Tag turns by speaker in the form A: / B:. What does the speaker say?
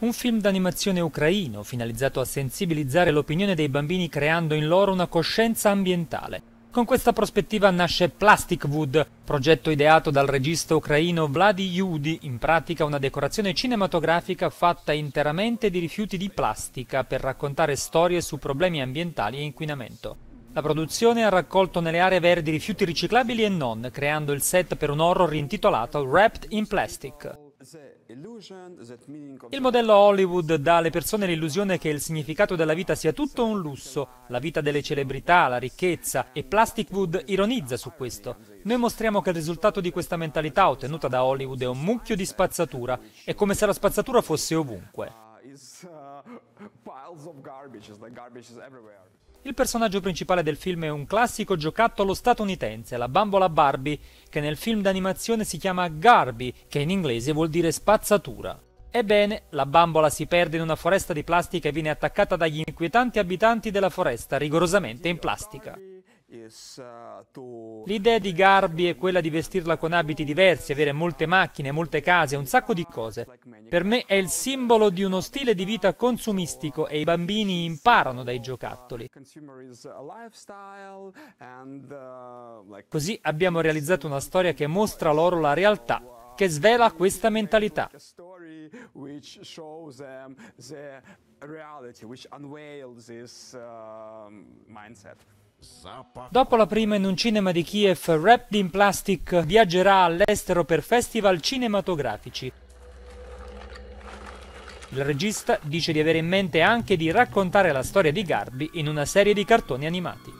A: un film d'animazione ucraino finalizzato a sensibilizzare l'opinione dei bambini creando in loro una coscienza ambientale. Con questa prospettiva nasce Plastic Wood, progetto ideato dal regista ucraino Vladi Yudi, in pratica una decorazione cinematografica fatta interamente di rifiuti di plastica per raccontare storie su problemi ambientali e inquinamento. La produzione ha raccolto nelle aree verdi rifiuti riciclabili e non, creando il set per un horror intitolato Wrapped in Plastic. Il modello Hollywood dà alle persone l'illusione che il significato della vita sia tutto un lusso, la vita delle celebrità, la ricchezza, e Plasticwood ironizza su questo. Noi mostriamo che il risultato di questa mentalità ottenuta da Hollywood è un mucchio di spazzatura, è come se la spazzatura fosse ovunque. Ah, il personaggio principale del film è un classico giocattolo statunitense, la bambola Barbie, che nel film d'animazione si chiama Garby, che in inglese vuol dire spazzatura. Ebbene, la bambola si perde in una foresta di plastica e viene attaccata dagli inquietanti abitanti della foresta, rigorosamente in plastica. Uh, L'idea di Garbi è quella di vestirla con abiti diversi, avere molte macchine, molte case, un sacco di cose. Per me è il simbolo di uno stile di vita consumistico e i bambini imparano dai giocattoli. Uh, Così abbiamo realizzato una storia che mostra loro la realtà, che svela questa mentalità. Reality which unveils this uh, mindset. Dopo la prima in un cinema di Kiev, Wrapped in Plastic viaggerà all'estero per festival cinematografici. Il regista dice di avere in mente anche di raccontare la storia di Garbi in una serie di cartoni animati.